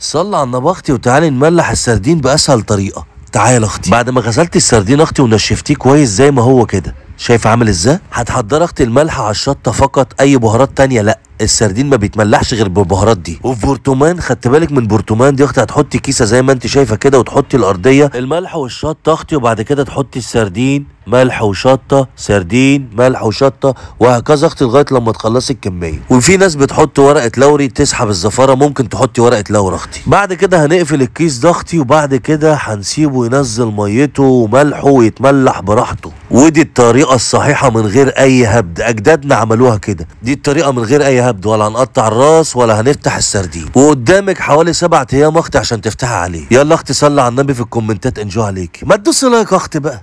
صلى على النبي اختي وتعالي نملح السردين باسهل طريقه تعالى اختي بعد ما غسلت السردين اختي ونشفتيه كويس زي ما هو كده شايف عامل ازاي هتحضر اختي الملح على الشطه فقط اي بهارات تانية لا السردين ما بيتملحش غير بالبهارات دي وفي برتمان خدت بالك من برتمان دي اختي هتحطي كيسه زي ما انت شايفه كده وتحطي الارضيه الملح والشطه اختي وبعد كده تحطي السردين ملح وشطه سردين ملح وشطه وهكذا اختي لغايه لما تخلصي الكميه وفي ناس بتحط ورقه لوري تسحب الزفاره ممكن تحطي ورقه لورا اختي بعد كده هنقفل الكيس ده اختي وبعد كده هنسيبه ينزل ميته وملحه ويتملح براحته ودي الطريقة الصحيحة من غير أي هبد أجدادنا عملوها كده دي الطريقة من غير أي هبد ولا هنقطع الراس ولا هنفتح السردين وقدامك حوالي سبعة أيام أختي عشان تفتحها عليه يلا أختي صلي على النبي في الكومنتات إنجو عليكي ما تدوسي لايك أخت بقى